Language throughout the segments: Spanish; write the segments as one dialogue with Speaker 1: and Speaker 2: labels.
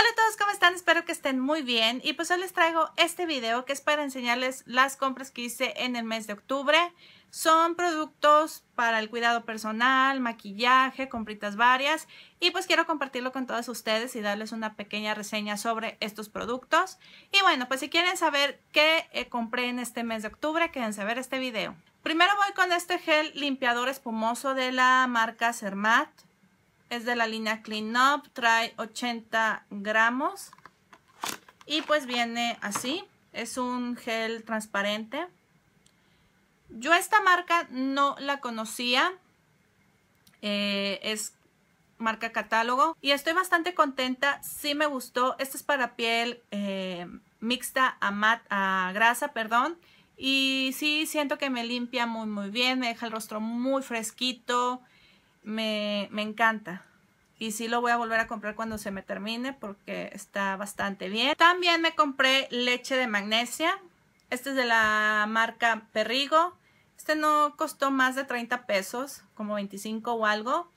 Speaker 1: Hola a todos, ¿cómo están? Espero que estén muy bien y pues hoy les traigo este video que es para enseñarles las compras que hice en el mes de octubre. Son productos para el cuidado personal, maquillaje, compritas varias y pues quiero compartirlo con todas ustedes y darles una pequeña reseña sobre estos productos. Y bueno, pues si quieren saber qué eh, compré en este mes de octubre, quédense a ver este video. Primero voy con este gel limpiador espumoso de la marca Cermat. Es de la línea Clean Up, trae 80 gramos. Y pues viene así, es un gel transparente. Yo esta marca no la conocía, eh, es marca catálogo y estoy bastante contenta, sí me gustó. Esto es para piel eh, mixta a, a grasa, perdón. Y sí siento que me limpia muy muy bien, me deja el rostro muy fresquito me, me encanta. Y sí lo voy a volver a comprar cuando se me termine porque está bastante bien. También me compré leche de magnesia. Este es de la marca Perrigo. Este no costó más de 30 pesos, como 25 o algo.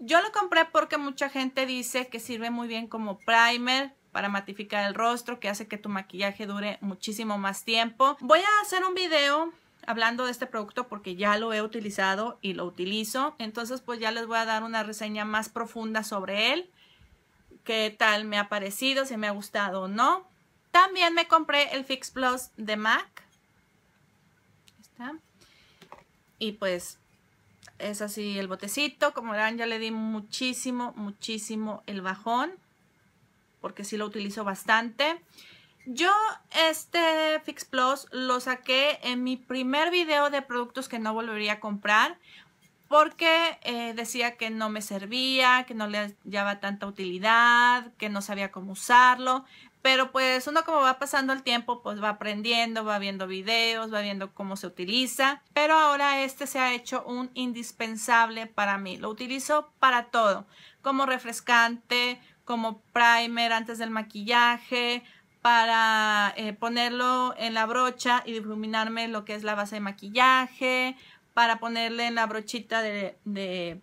Speaker 1: Yo lo compré porque mucha gente dice que sirve muy bien como primer para matificar el rostro, que hace que tu maquillaje dure muchísimo más tiempo. Voy a hacer un video hablando de este producto porque ya lo he utilizado y lo utilizo. Entonces, pues ya les voy a dar una reseña más profunda sobre él. ¿Qué tal me ha parecido? Si me ha gustado o no. También me compré el Fix Plus de MAC. Y pues es así el botecito. Como verán, ya le di muchísimo, muchísimo el bajón. Porque sí lo utilizo bastante. Yo este Fix Plus lo saqué en mi primer video de productos que no volvería a comprar porque eh, decía que no me servía, que no le daba tanta utilidad, que no sabía cómo usarlo. Pero pues uno como va pasando el tiempo, pues va aprendiendo, va viendo videos, va viendo cómo se utiliza. Pero ahora este se ha hecho un indispensable para mí. Lo utilizo para todo, como refrescante, como primer antes del maquillaje, para eh, ponerlo en la brocha y difuminarme lo que es la base de maquillaje, para ponerle en la brochita de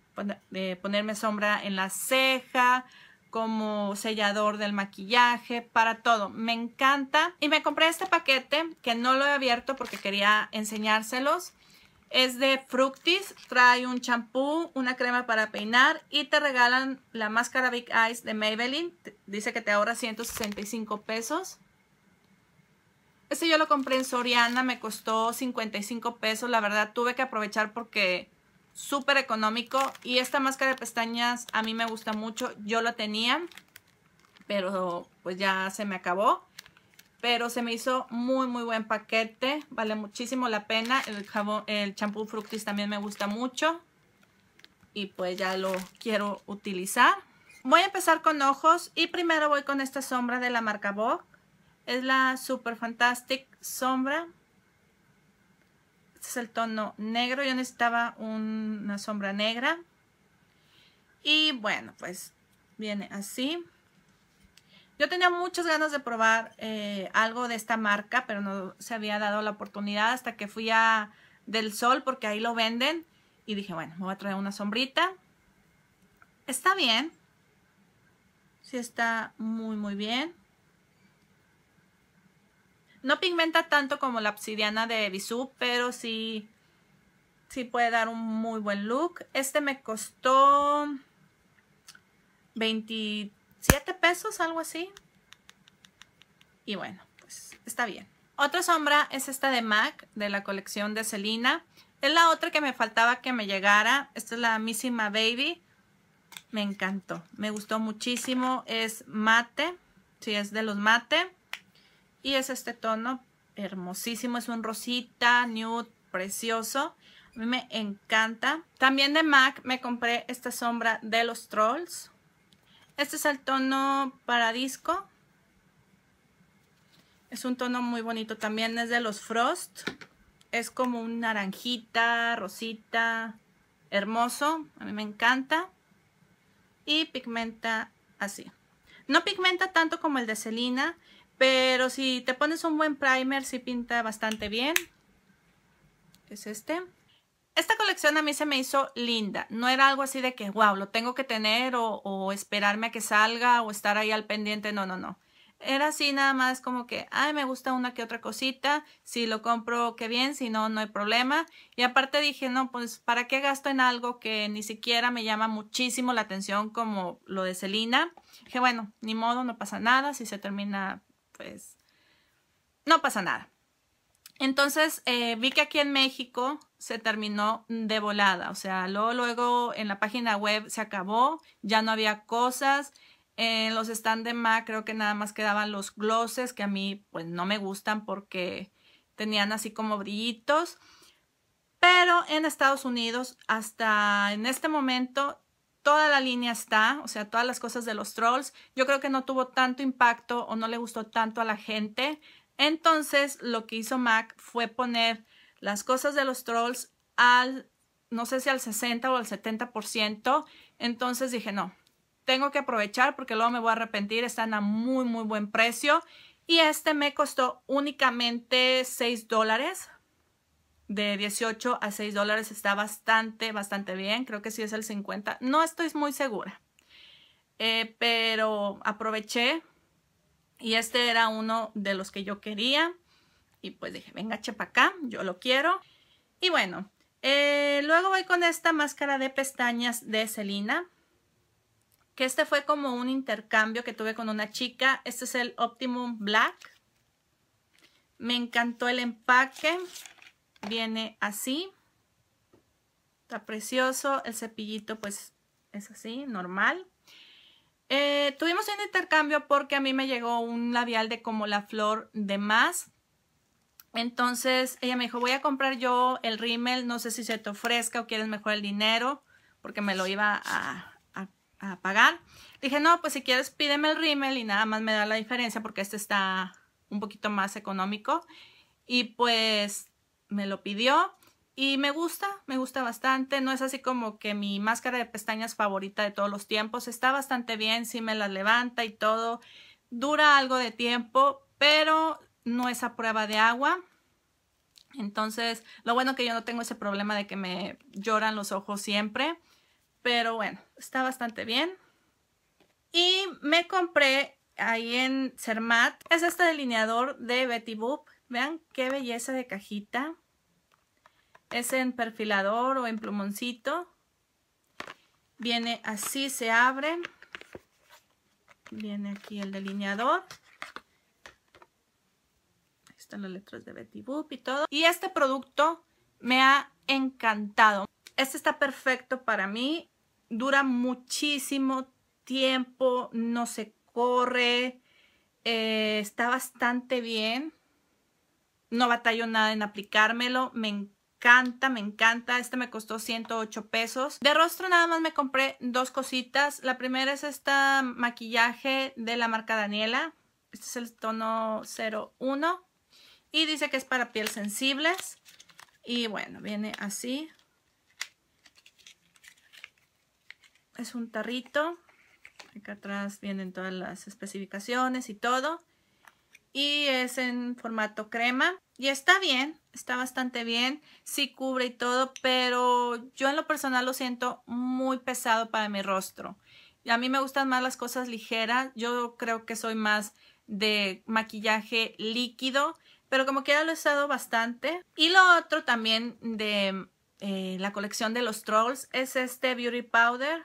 Speaker 1: ponerme sombra en la ceja, como sellador del maquillaje, para todo. Me encanta. Y me compré este paquete que no lo he abierto porque quería enseñárselos. Es de Fructis, trae un champú, una crema para peinar y te regalan la máscara Big Eyes de Maybelline. Dice que te ahorra 165 pesos. Este yo lo compré en Soriana, me costó 55 pesos. La verdad tuve que aprovechar porque súper económico. Y esta máscara de pestañas a mí me gusta mucho. Yo la tenía, pero pues ya se me acabó pero se me hizo muy muy buen paquete, vale muchísimo la pena, el jabón, el champú Fructis también me gusta mucho y pues ya lo quiero utilizar. Voy a empezar con ojos y primero voy con esta sombra de la marca Vogue, es la Super Fantastic Sombra. Este es el tono negro, yo necesitaba una sombra negra. Y bueno, pues viene así. Yo tenía muchas ganas de probar eh, algo de esta marca, pero no se había dado la oportunidad hasta que fui a Del Sol, porque ahí lo venden. Y dije, bueno, me voy a traer una sombrita. Está bien. Sí está muy, muy bien. No pigmenta tanto como la obsidiana de Bisú, pero sí, sí puede dar un muy buen look. Este me costó 23 7 pesos, algo así. Y bueno, pues está bien. Otra sombra es esta de MAC, de la colección de Selina. Es la otra que me faltaba que me llegara. Esta es la misma Baby. Me encantó. Me gustó muchísimo. Es mate. Sí, es de los mate. Y es este tono hermosísimo. Es un rosita, nude, precioso. A mí me encanta. También de MAC me compré esta sombra de los trolls. Este es el tono para disco. Es un tono muy bonito también, es de los Frost. Es como un naranjita, rosita, hermoso. A mí me encanta. Y pigmenta así. No pigmenta tanto como el de Celina, pero si te pones un buen primer, sí pinta bastante bien. Es este esta colección a mí se me hizo linda. No era algo así de que, wow, lo tengo que tener o, esperarme a que salga o estar ahí al pendiente. No, no, no. Era así nada más como que, ay, me gusta una que otra cosita. Si lo compro, qué bien. Si no, no hay problema. Y aparte dije, no, pues, ¿para qué gasto en algo que ni siquiera me llama muchísimo la atención como lo de Celina? Dije, bueno, ni modo, no pasa nada. Si se termina, pues, no pasa nada. Entonces eh, vi que aquí en México se terminó de volada, o sea, luego, luego en la página web se acabó, ya no había cosas. En los stand de Mac creo que nada más quedaban los glosses que a mí pues no me gustan porque tenían así como brillitos. Pero en Estados Unidos hasta en este momento toda la línea está, o sea, todas las cosas de los trolls. Yo creo que no tuvo tanto impacto o no le gustó tanto a la gente entonces, lo que hizo Mac fue poner las cosas de los trolls al, no sé si al 60 o al 70%. Entonces dije, no, tengo que aprovechar porque luego me voy a arrepentir. Están a muy, muy buen precio. Y este me costó únicamente 6 dólares. De 18 a 6 dólares está bastante, bastante bien. Creo que sí es el 50. No estoy muy segura. Eh, pero aproveché y este era uno de los que yo quería. Y pues dije, venga, chepa acá, yo lo quiero. Y bueno, eh, luego voy con esta máscara de pestañas de Celina. Que este fue como un intercambio que tuve con una chica. Este es el Optimum Black. Me encantó el empaque. Viene así. Está precioso. El cepillito pues es así, normal. Eh, tuvimos un intercambio porque a mí me llegó un labial de como la flor de más. Entonces ella me dijo, voy a comprar yo el rímel, no sé si se te ofrezca o quieres mejor el dinero, porque me lo iba a, a pagar. Dije, no, pues si quieres pídeme el rímel y nada más me da la diferencia porque este está un poquito más económico. Y pues me lo pidió y me gusta, me gusta bastante. No es así como que mi máscara de pestañas favorita de todos los tiempos. Está bastante bien, sí me la levanta y todo. Dura algo de tiempo, pero no es a prueba de agua. Entonces, lo bueno que yo no tengo ese problema de que me lloran los ojos siempre. Pero bueno, está bastante bien. Y me compré ahí en Cermat. Es este delineador de Betty Boop. Vean qué belleza de cajita. Es en perfilador o en plumoncito. Viene así, se abre. Viene aquí el delineador. están las letras de Betty Boop y todo. Y este producto me ha encantado. Este está perfecto para mí. Dura muchísimo tiempo, no se corre. Eh, está bastante bien. No batallo nada en aplicármelo. Me encanta encanta, me encanta. Este me costó 108 pesos. De rostro nada más me compré dos cositas. La primera es esta maquillaje de la marca Daniela. Este es el tono 01. Y dice que es para piel sensibles. Y bueno, viene así. Es un tarrito. Acá atrás vienen todas las especificaciones y todo y es en formato crema y está bien, está bastante bien, sí cubre y todo, pero yo en lo personal lo siento muy pesado para mi rostro. A mí me gustan más las cosas ligeras, yo creo que soy más de maquillaje líquido, pero como quiera lo he usado bastante. Y lo otro también de eh, la colección de los trolls es este Beauty Powder,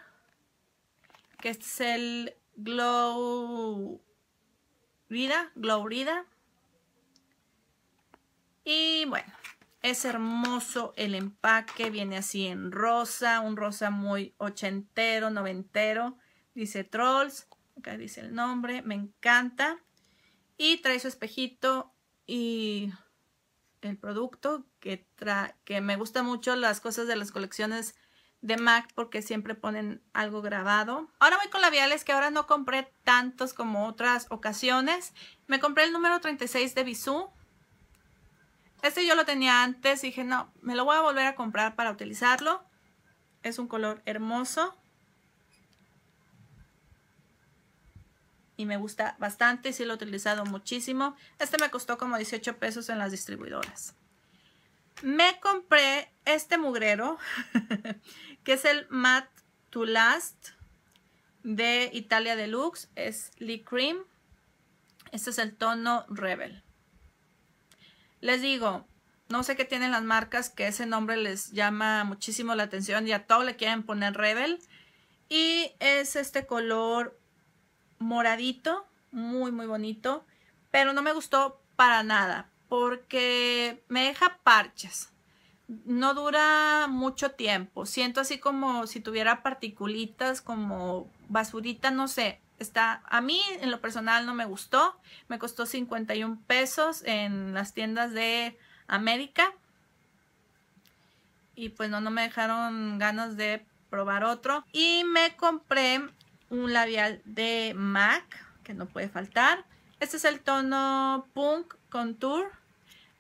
Speaker 1: que es el Glow vida Glow Y bueno, es hermoso el empaque, viene así en rosa, un rosa muy ochentero, noventero. Dice Trolls, acá dice el nombre, me encanta. Y trae su espejito y el producto que, tra que me gusta mucho las cosas de las colecciones de MAC porque siempre ponen algo grabado. Ahora voy con labiales que ahora no compré tantos como otras ocasiones. Me compré el número 36 de Bisú. Este yo lo tenía antes y dije, no, me lo voy a volver a comprar para utilizarlo. Es un color hermoso. Y me gusta bastante, sí lo he utilizado muchísimo. Este me costó como 18 pesos en las distribuidoras me compré este mugrero, que es el Matte to Last de Italia Deluxe. Es Lee Cream. Este es el tono Rebel. Les digo, no sé qué tienen las marcas, que ese nombre les llama muchísimo la atención y a todo le quieren poner Rebel. Y es este color moradito, muy muy bonito, pero no me gustó para nada, porque me deja parches. No dura mucho tiempo. Siento así como si tuviera particulitas, como basurita, no sé. Está, a mí en lo personal no me gustó. Me costó 51 pesos en las tiendas de América. Y pues no, no me dejaron ganas de probar otro. Y me compré un labial de MAC, que no puede faltar. Este es el tono Punk Contour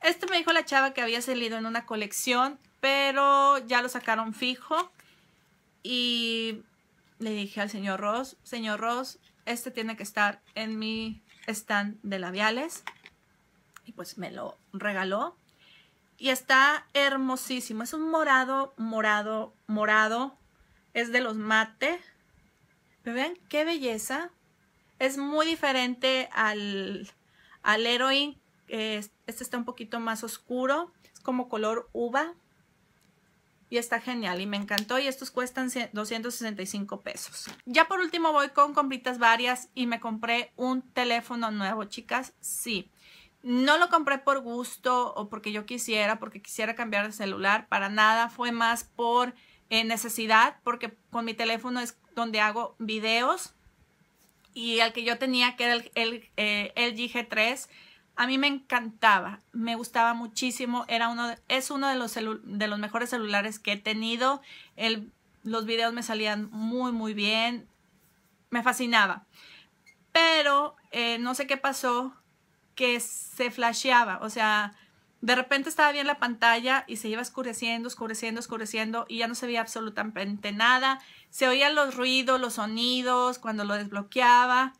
Speaker 1: este me dijo la chava que había salido en una colección, pero ya lo sacaron fijo. Y le dije al señor Ross, señor Ross, este tiene que estar en mi stand de labiales. Y pues me lo regaló. Y está hermosísimo. Es un morado, morado, morado. Es de los mate. ¿Me vean qué belleza. Es muy diferente al, al Heroin eh, este está un poquito más oscuro, es como color uva. Y está genial y me encantó y estos cuestan 265 pesos. Ya por último voy con compritas varias y me compré un teléfono nuevo, chicas. Sí, no lo compré por gusto o porque yo quisiera, porque quisiera cambiar de celular, para nada. Fue más por eh, necesidad, porque con mi teléfono es donde hago videos. Y el que yo tenía, que era el, el eh, G3, a mí me encantaba, me gustaba muchísimo, era uno es uno de los, de los mejores celulares que he tenido. El, los videos me salían muy, muy bien, me fascinaba. Pero eh, no sé qué pasó, que se flasheaba, o sea, de repente estaba bien la pantalla y se iba oscureciendo, oscureciendo, oscureciendo y ya no se veía absolutamente nada. Se oían los ruidos, los sonidos cuando lo desbloqueaba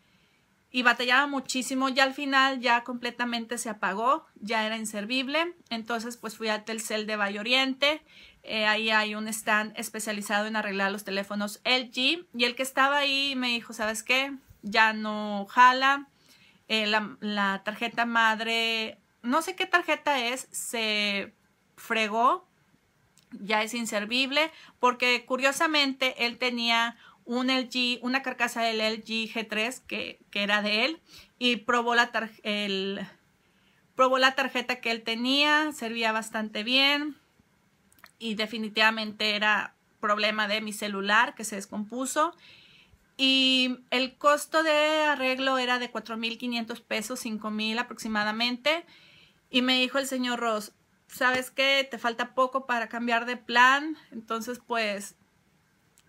Speaker 1: y batallaba muchísimo. Ya al final ya completamente se apagó, ya era inservible. Entonces pues fui a Telcel de Valle Oriente. Eh, ahí hay un stand especializado en arreglar los teléfonos LG. Y el que estaba ahí me dijo, ¿sabes qué? Ya no jala. Eh, la, la tarjeta madre, no sé qué tarjeta es, se fregó. Ya es inservible porque curiosamente él tenía un LG, una carcasa del LG G3 que, que era de él y probó la, el, probó la tarjeta que él tenía, servía bastante bien y definitivamente era problema de mi celular que se descompuso y el costo de arreglo era de 4.500 pesos, 5.000 aproximadamente y me dijo el señor Ross, ¿sabes que Te falta poco para cambiar de plan, entonces pues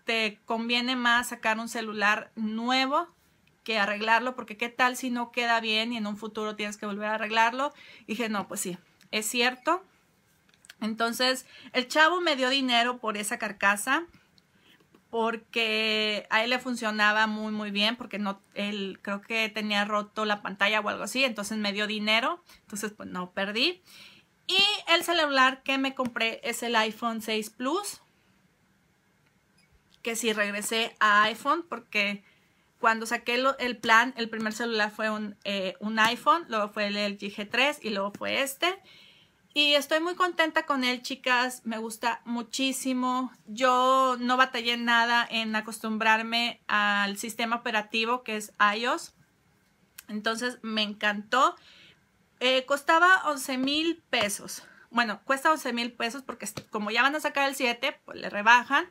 Speaker 1: te conviene más sacar un celular nuevo que arreglarlo, porque qué tal si no queda bien y en un futuro tienes que volver a arreglarlo. Y dije, no, pues sí, es cierto. Entonces, el chavo me dio dinero por esa carcasa, porque a él le funcionaba muy, muy bien, porque no, él creo que tenía roto la pantalla o algo así, entonces me dio dinero, entonces pues no perdí. Y el celular que me compré es el iPhone 6 Plus, que si regresé a iPhone porque cuando saqué el plan, el primer celular fue un, eh, iPhone, luego fue el LG G3 y luego fue este. Y estoy muy contenta con él, chicas. Me gusta muchísimo. Yo no batallé nada en acostumbrarme al sistema operativo que es iOS. Entonces me encantó. Eh, costaba 11 mil pesos. Bueno, cuesta 11 mil pesos porque como ya van a sacar el 7, pues le rebajan.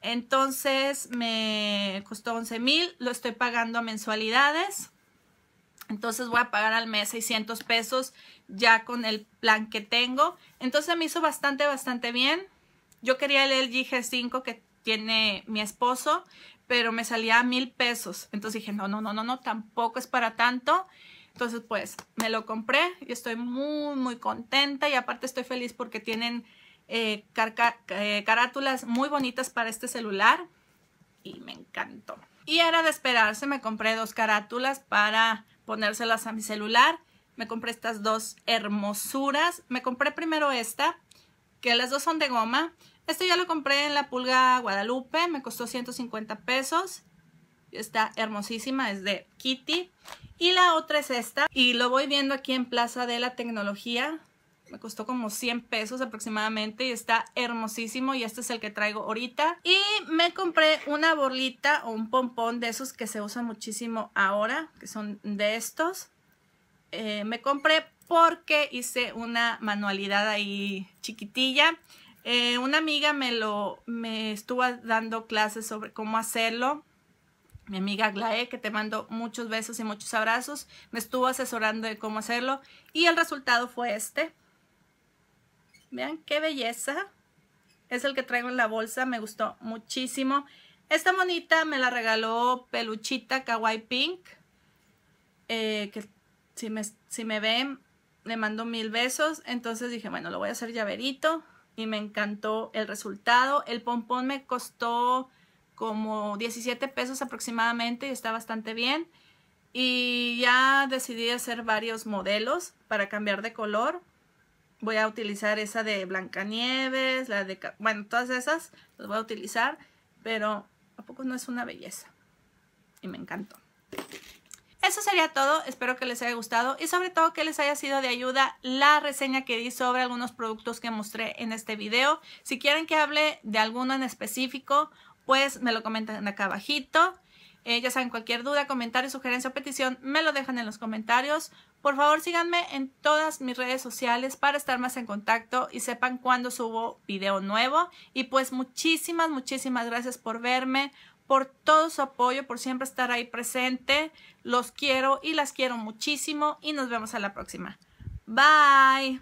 Speaker 1: Entonces me costó 11 mil, lo estoy pagando a mensualidades. Entonces voy a pagar al mes 600 pesos ya con el plan que tengo. Entonces me hizo bastante, bastante bien. Yo quería el LG G5 que tiene mi esposo, pero me salía a mil pesos. Entonces dije, no, no, no, no, no, tampoco es para tanto. Entonces, pues, me lo compré y estoy muy, muy contenta. Y aparte estoy feliz porque tienen eh, eh, carátulas muy bonitas para este celular y me encantó. Y era de esperarse, me compré dos carátulas para ponérselas a mi celular. Me compré estas dos hermosuras. Me compré primero esta, que las dos son de goma. Esto ya lo compré en la Pulga Guadalupe, me costó 150 pesos. Está hermosísima, es de Kitty. Y la otra es esta. Y lo voy viendo aquí en Plaza de la Tecnología me costó como 100 pesos aproximadamente y está hermosísimo y este es el que traigo ahorita. Y me compré una borlita o un pompón de esos que se usan muchísimo ahora, que son de estos. Eh, me compré porque hice una manualidad ahí chiquitilla. Eh, una amiga me lo me estuvo dando clases sobre cómo hacerlo. Mi amiga Glae, que te mando muchos besos y muchos abrazos, me estuvo asesorando de cómo hacerlo y el resultado fue este. Vean qué belleza. Es el que traigo en la bolsa, me gustó muchísimo. Esta monita me la regaló Peluchita Kawaii Pink. Eh, que si me, si me ven, le mando mil besos. Entonces dije, bueno, lo voy a hacer llaverito. Y me encantó el resultado. El pompón me costó como 17 pesos aproximadamente y está bastante bien. Y ya decidí hacer varios modelos para cambiar de color. Voy a utilizar esa de Blancanieves, la de... Bueno, todas esas las voy a utilizar, pero ¿a poco no es una belleza? Y me encantó. Eso sería todo, espero que les haya gustado y sobre todo que les haya sido de ayuda la reseña que di sobre algunos productos que mostré en este video. Si quieren que hable de alguno en específico, pues me lo comentan acá abajito. Eh, ya saben, cualquier duda, comentario, sugerencia o petición, me lo dejan en los comentarios. Por favor, síganme en todas mis redes sociales para estar más en contacto y sepan cuándo subo video nuevo. Y pues muchísimas, muchísimas gracias por verme, por todo su apoyo, por siempre estar ahí presente. Los quiero y las quiero muchísimo y nos vemos a la próxima. Bye.